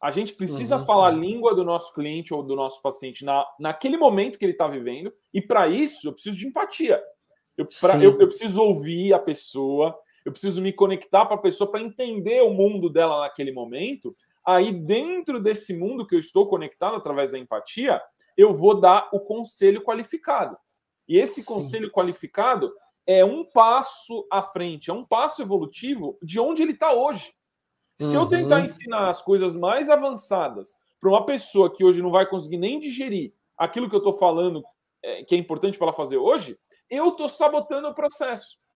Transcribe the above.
A gente precisa uhum. falar a língua do nosso cliente ou do nosso paciente na, naquele momento que ele está vivendo, e para isso eu preciso de empatia. Eu, pra, eu, eu, preciso ouvir a pessoa, eu preciso me conectar para a pessoa para entender o mundo dela naquele momento. Aí, dentro desse mundo que eu estou conectado através da empatia, eu vou dar o conselho qualificado. E esse Sim. conselho qualificado é um passo à frente, é um passo evolutivo de onde ele está hoje. Se uhum. eu tentar uhum. ensinar as coisas mais avançadas para uma pessoa que hoje não vai conseguir nem digerir aquilo que eu estou falando, é, que é importante para ela fazer hoje, eu estou sabotando o processo.